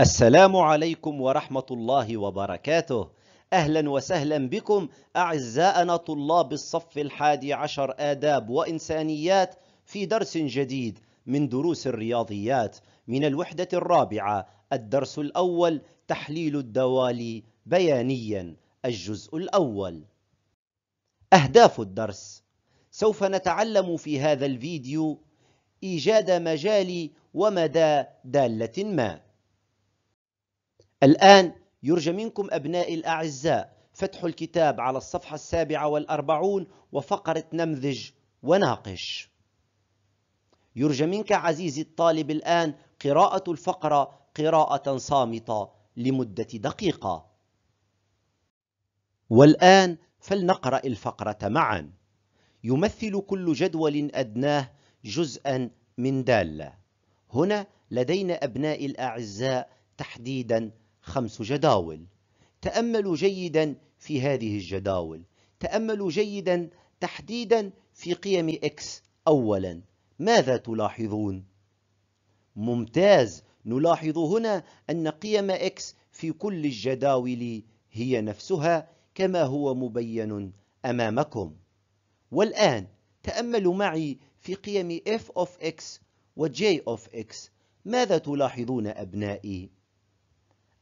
السلام عليكم ورحمة الله وبركاته أهلا وسهلا بكم أعزائنا طلاب الصف الحادي عشر آداب وإنسانيات في درس جديد من دروس الرياضيات من الوحدة الرابعة الدرس الأول تحليل الدوالي بيانيا الجزء الأول أهداف الدرس سوف نتعلم في هذا الفيديو إيجاد مجال ومدى دالة ما الآن يرجى منكم أبنائي الأعزاء فتح الكتاب على الصفحة السابعة والأربعون وفقرة نمذج وناقش يرجى منك عزيزي الطالب الآن قراءة الفقرة قراءة صامتة لمدة دقيقة والآن فلنقرأ الفقرة معا يمثل كل جدول أدناه جزءا من دالة هنا لدينا أبنائي الأعزاء تحديدا خمس جداول تأملوا جيدا في هذه الجداول تأملوا جيدا تحديدا في قيم X أولا ماذا تلاحظون؟ ممتاز نلاحظ هنا أن قيم X في كل الجداول هي نفسها كما هو مبين أمامكم والآن تأملوا معي في قيم f of x و j of x ماذا تلاحظون أبنائي؟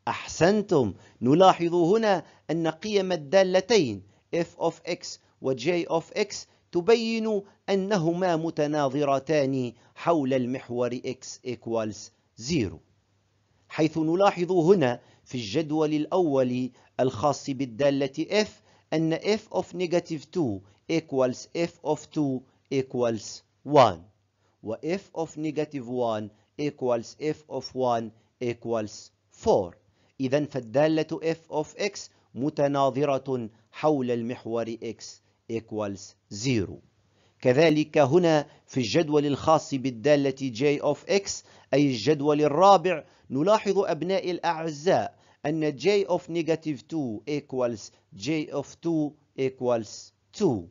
أحسنتم نلاحظ هنا أن قيم الدالتين f of x و j of x تبين أنهما متناظرتان حول المحور x equals 0 حيث نلاحظ هنا في الجدول الأول الخاص بالدالة f أن f of negative 2 equals f of 2 equals 1 و f of negative 1 equals f of 1 equals 4 إذا فالدالة f of x متناظرة حول المحور x equals 0 كذلك هنا في الجدول الخاص بالدالة j of x أي الجدول الرابع نلاحظ أبناء الأعزاء أن j of negative 2 equals j of 2 equals 2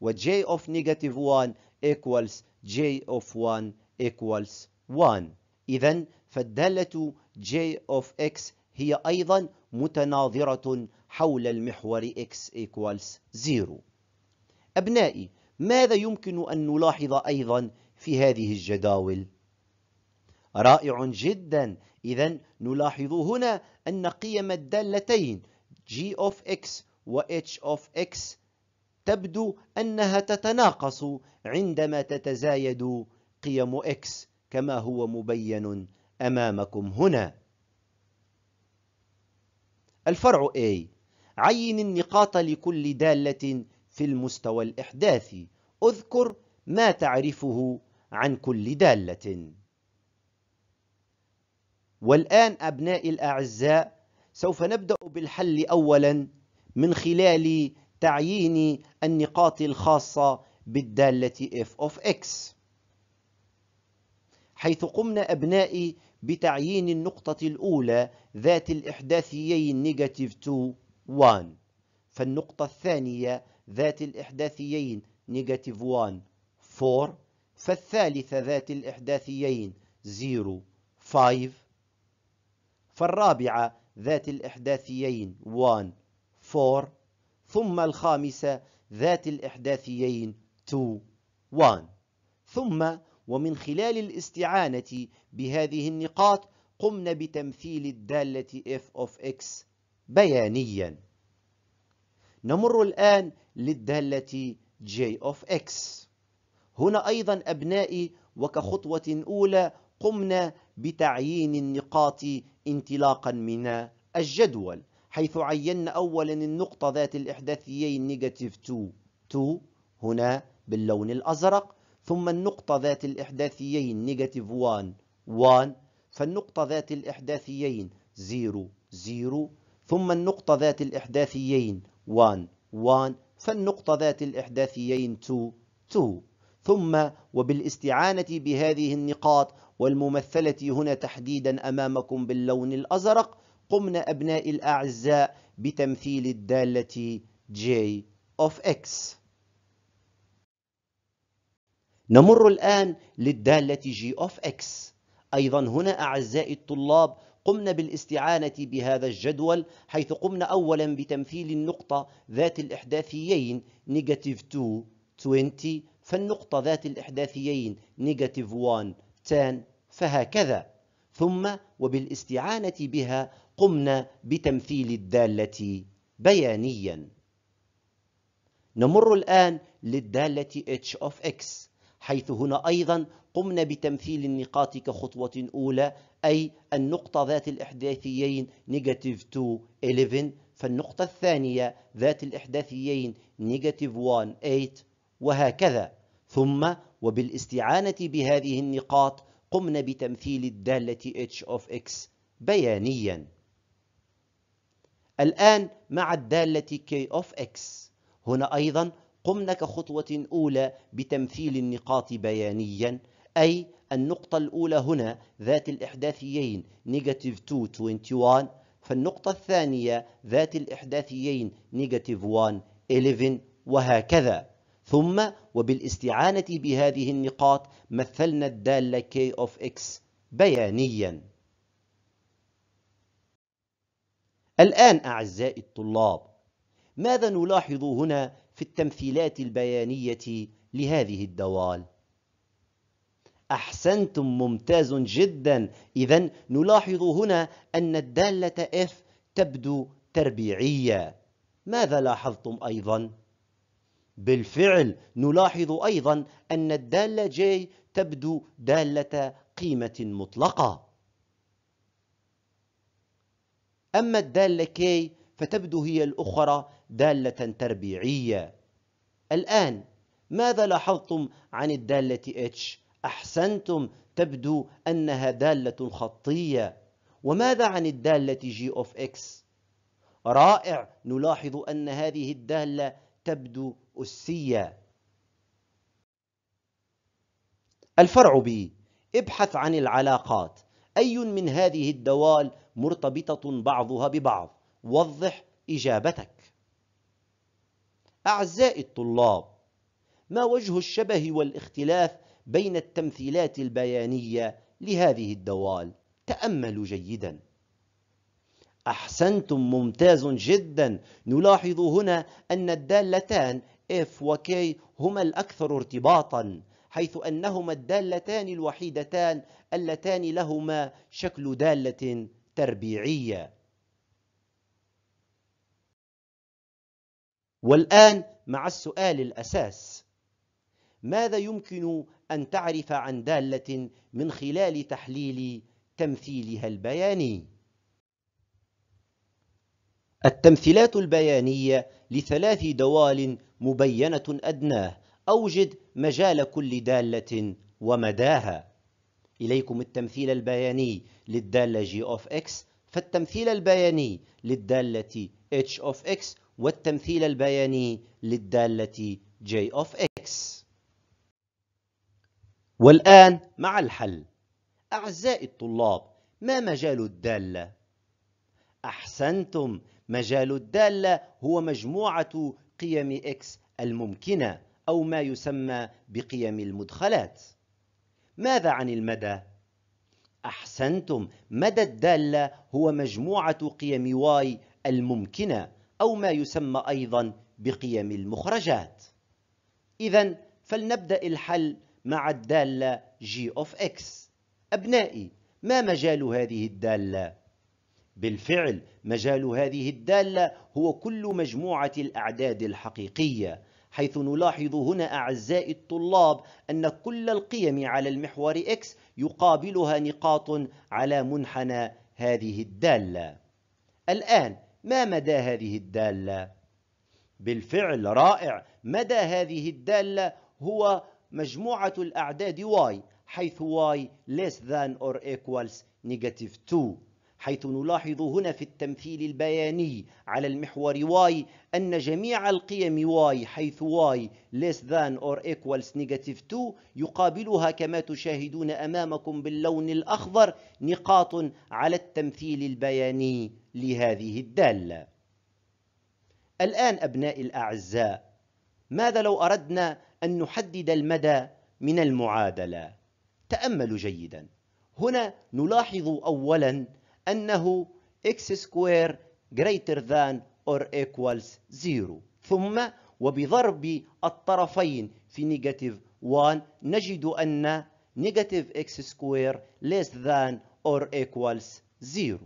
و j of negative 1 equals j of 1 equals 1 إذا فالدالة j of x هي أيضا متناظرة حول المحور x equals 0 أبنائي ماذا يمكن أن نلاحظ أيضا في هذه الجداول؟ رائع جدا إذا نلاحظ هنا أن قيم الدالتين g of x و h of x تبدو أنها تتناقص عندما تتزايد قيم x كما هو مبين أمامكم هنا الفرع A عين النقاط لكل دالة في المستوى الإحداثي اذكر ما تعرفه عن كل دالة والآن أبنائي الأعزاء سوف نبدأ بالحل أولا من خلال تعيين النقاط الخاصة بالدالة f of x حيث قمنا أبنائي بتعيين النقطة الأولى ذات الإحداثيين نيجاتيف 2 1 فالنقطة الثانية ذات الإحداثيين نيجاتيف 1 4 فالثالثة ذات الإحداثيين 0 5 فالرابعة ذات الإحداثيين 1 4 ثم الخامسة ذات الإحداثيين 2 1 ثم ومن خلال الاستعانة بهذه النقاط قمنا بتمثيل الدالة f of x بيانيا نمر الآن للدالة j of x هنا أيضا أبنائي وكخطوة أولى قمنا بتعيين النقاط انطلاقا من الجدول حيث عينا أولا النقطة ذات الإحداثيين نيجاتيف 2 2 هنا باللون الأزرق ثم النقطة ذات الإحداثيين نيجاتيف 1 1 فالنقطة ذات الإحداثيين 0 0 ثم النقطة ذات الإحداثيين 1 1 فالنقطة ذات الإحداثيين 2 2 ثم وبالاستعانة بهذه النقاط والممثلة هنا تحديدا أمامكم باللون الأزرق قمنا أبنائي الأعزاء بتمثيل الدالة J of X نمر الآن للدالة g of x أيضا هنا أعزائي الطلاب قمنا بالاستعانة بهذا الجدول حيث قمنا أولا بتمثيل النقطة ذات الإحداثيين negative 2 20 فالنقطة ذات الإحداثيين negative 1 10 فهكذا ثم وبالاستعانة بها قمنا بتمثيل الدالة بيانيا نمر الآن للدالة h of x حيث هنا أيضا قمنا بتمثيل النقاط كخطوة أولى أي النقطة ذات الإحداثيين نيجاتيف 2 11 فالنقطة الثانية ذات الإحداثيين نيجاتيف 1 8 وهكذا ثم وبالاستعانة بهذه النقاط قمنا بتمثيل الدالة h of x بيانيا الآن مع الدالة k of x هنا أيضا قمنا كخطوة أولى بتمثيل النقاط بيانيا أي النقطة الأولى هنا ذات الإحداثيين نيجاتيف 2 21 فالنقطة الثانية ذات الإحداثيين نيجاتيف 1 11 وهكذا ثم وبالاستعانة بهذه النقاط مثلنا الدالة k of x بيانيا الآن أعزائي الطلاب ماذا نلاحظ هنا في التمثيلات البيانية لهذه الدوال أحسنتم ممتاز جدا إذا نلاحظ هنا أن الدالة F تبدو تربيعية ماذا لاحظتم أيضا؟ بالفعل نلاحظ أيضا أن الدالة J تبدو دالة قيمة مطلقة أما الدالة K فتبدو هي الأخرى دالة تربيعية الآن ماذا لاحظتم عن الدالة H؟ أحسنتم تبدو أنها دالة خطية وماذا عن الدالة G of X؟ رائع نلاحظ أن هذه الدالة تبدو أسية الفرع B ابحث عن العلاقات أي من هذه الدوال مرتبطة بعضها ببعض وضح إجابتك أعزائي الطلاب ما وجه الشبه والاختلاف بين التمثيلات البيانية لهذه الدوال؟ تأملوا جيدا أحسنتم ممتاز جدا نلاحظ هنا أن الدالتان F و K هما الأكثر ارتباطا حيث أنهما الدالتان الوحيدتان اللتان لهما شكل دالة تربيعية والآن مع السؤال الأساس ماذا يمكن أن تعرف عن دالة من خلال تحليل تمثيلها البياني؟ التمثيلات البيانية لثلاث دوال مبينة أدناه أوجد مجال كل دالة ومداها إليكم التمثيل البياني للدالة g of x فالتمثيل البياني للدالة h of x والتمثيل البياني للدالة j of x والآن مع الحل أعزائي الطلاب ما مجال الدالة؟ أحسنتم مجال الدالة هو مجموعة قيم x الممكنة أو ما يسمى بقيم المدخلات ماذا عن المدى؟ أحسنتم مدى الدالة هو مجموعة قيم y الممكنة أو ما يسمى أيضا بقيم المخرجات إذا فلنبدأ الحل مع الدالة g of x أبنائي ما مجال هذه الدالة؟ بالفعل مجال هذه الدالة هو كل مجموعة الأعداد الحقيقية حيث نلاحظ هنا أعزائي الطلاب أن كل القيم على المحور x يقابلها نقاط على منحنى هذه الدالة الآن ما مدى هذه الدالة؟ بالفعل رائع مدى هذه الدالة هو مجموعة الأعداد y حيث y less than or equals negative 2 حيث نلاحظ هنا في التمثيل البياني على المحور y أن جميع القيم y حيث y less than or equals negative 2 يقابلها كما تشاهدون أمامكم باللون الأخضر نقاط على التمثيل البياني لهذه الدالة الآن أبنائي الأعزاء ماذا لو أردنا أن نحدد المدى من المعادلة؟ تأملوا جيدا هنا نلاحظ أولا أنه x square greater than or equals 0 ثم وبضرب الطرفين في negative 1 نجد أن negative x square less than or equals 0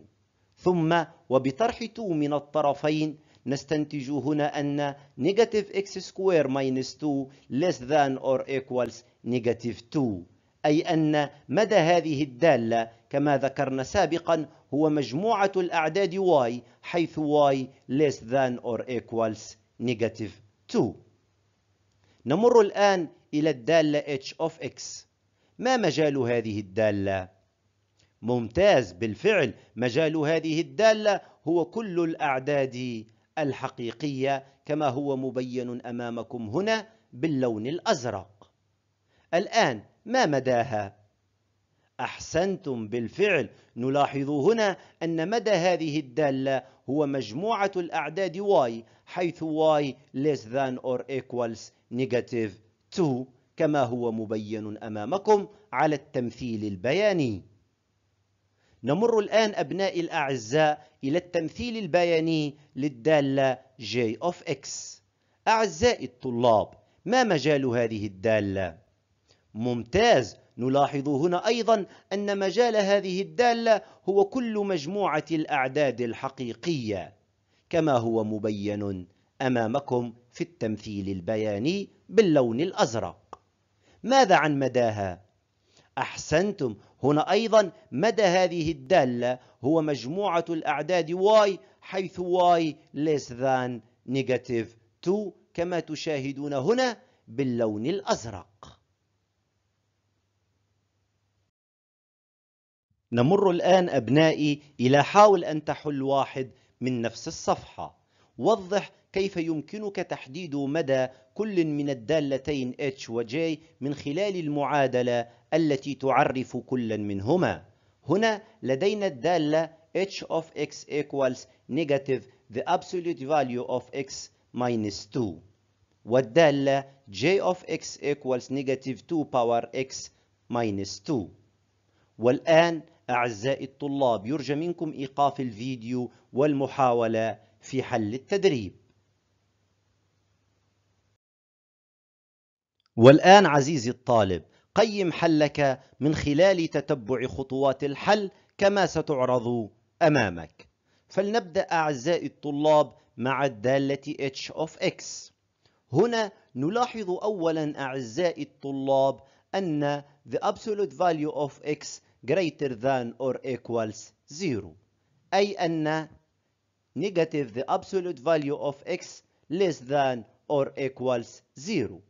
ثم وبطرح 2 من الطرفين نستنتج هنا أن negative x square minus 2 less than or equals negative 2 أي أن مدى هذه الدالة كما ذكرنا سابقا هو مجموعة الأعداد y حيث y less than or equals negative 2 نمر الآن إلى الدالة h of x ما مجال هذه الدالة؟ ممتاز بالفعل مجال هذه الدالة هو كل الأعداد الحقيقية كما هو مبين أمامكم هنا باللون الأزرق الآن ما مداها؟ أحسنتم بالفعل نلاحظ هنا أن مدى هذه الدالة هو مجموعة الأعداد y حيث y less than or equals negative 2 كما هو مبين أمامكم على التمثيل البياني نمر الآن أبنائي الأعزاء إلى التمثيل البياني للدالة j of x أعزائي الطلاب ما مجال هذه الدالة؟ ممتاز نلاحظ هنا أيضا أن مجال هذه الدالة هو كل مجموعة الأعداد الحقيقية كما هو مبين أمامكم في التمثيل البياني باللون الأزرق ماذا عن مداها؟ أحسنتم هنا أيضا مدى هذه الدالة هو مجموعة الأعداد y حيث y less than negative 2 كما تشاهدون هنا باللون الأزرق نمر الآن أبنائي إلى حاول أن تحل واحد من نفس الصفحة وضح كيف يمكنك تحديد مدى كل من الدالتين h و j من خلال المعادلة التي تعرف كل منهما هنا لدينا الدالة h of x equals negative the absolute value of x minus 2 والدالة j of x equals negative 2 power x minus 2 والآن أعزائي الطلاب يرجى منكم إيقاف الفيديو والمحاولة في حل التدريب والآن عزيزي الطالب قيم حلك من خلال تتبع خطوات الحل كما ستعرض أمامك فلنبدأ أعزائي الطلاب مع الدالة h of x هنا نلاحظ أولا أعزائي الطلاب أن the absolute value of x greater than or equals zero أي أن negative the absolute value of x less than or equals zero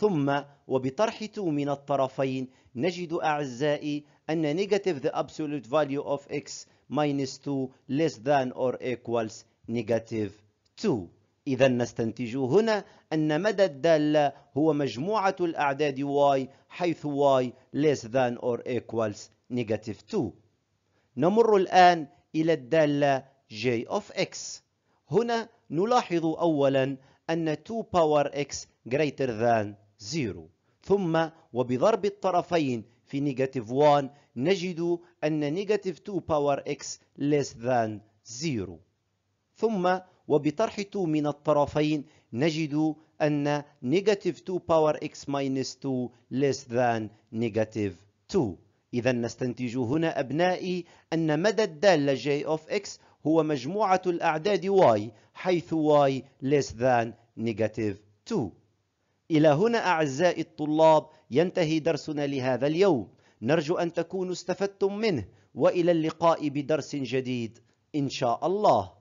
ثم وبطرح من الطرفين نجد أعزائي أن negative the absolute value of x minus 2 less than or equals negative 2 إذا نستنتج هنا أن مدى الدالة هو مجموعة الأعداد y حيث y less than or equals negative 2 نمر الآن إلى الدالة j of x هنا نلاحظ أولا أن 2 power x greater than 0 ثم وبضرب الطرفين في نيجاتيف 1 نجد أن نيجاتيف 2 باور x less than 0 ثم وبطرح 2 من الطرفين نجد أن نيجاتيف 2 باور x minus 2 less than نيجاتيف 2 إذا نستنتج هنا أبنائي أن مدى الدالة j of x هو مجموعة الأعداد y حيث y less than نيجاتيف 2 إلى هنا أعزائي الطلاب ينتهي درسنا لهذا اليوم نرجو أن تكونوا استفدتم منه وإلى اللقاء بدرس جديد إن شاء الله